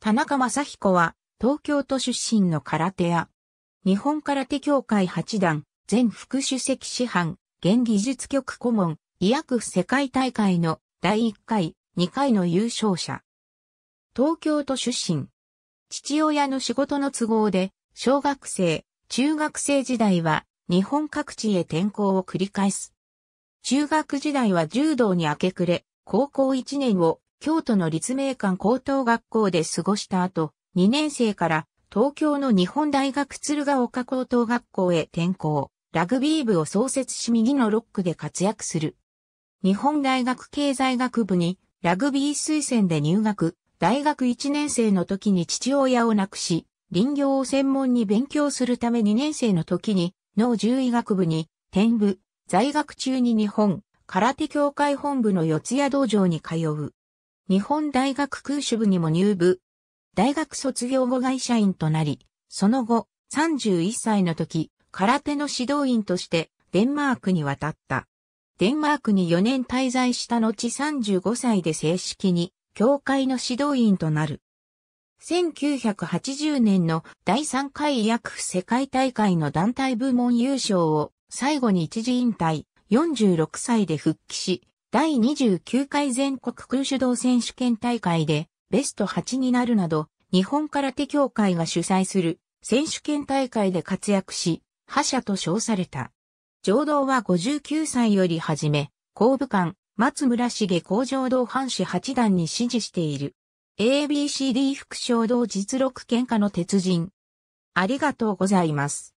田中正彦は、東京都出身の空手屋。日本空手協会八段、前副主席師範、現技術局顧問、医薬世界大会の第1回、2回の優勝者。東京都出身。父親の仕事の都合で、小学生、中学生時代は日本各地へ転校を繰り返す。中学時代は柔道に明け暮れ、高校1年を京都の立命館高等学校で過ごした後、2年生から東京の日本大学鶴ヶ丘高等学校へ転校、ラグビー部を創設し右のロックで活躍する。日本大学経済学部にラグビー推薦で入学、大学1年生の時に父親を亡くし、林業を専門に勉強するため2年生の時に農獣医学部に転部、在学中に日本空手協会本部の四谷道場に通う。日本大学空手部にも入部。大学卒業後会社員となり、その後、31歳の時、空手の指導員としてデンマークに渡った。デンマークに4年滞在した後35歳で正式に教会の指導員となる。1980年の第3回医薬世界大会の団体部門優勝を最後に一時引退46歳で復帰し、第29回全国空手道選手権大会でベスト8になるなど、日本空手協会が主催する選手権大会で活躍し、覇者と称された。上道は59歳より始め、後部官、松村重工場道藩士八段に支持している。ABCD 副賞道実録喧嘩の鉄人。ありがとうございます。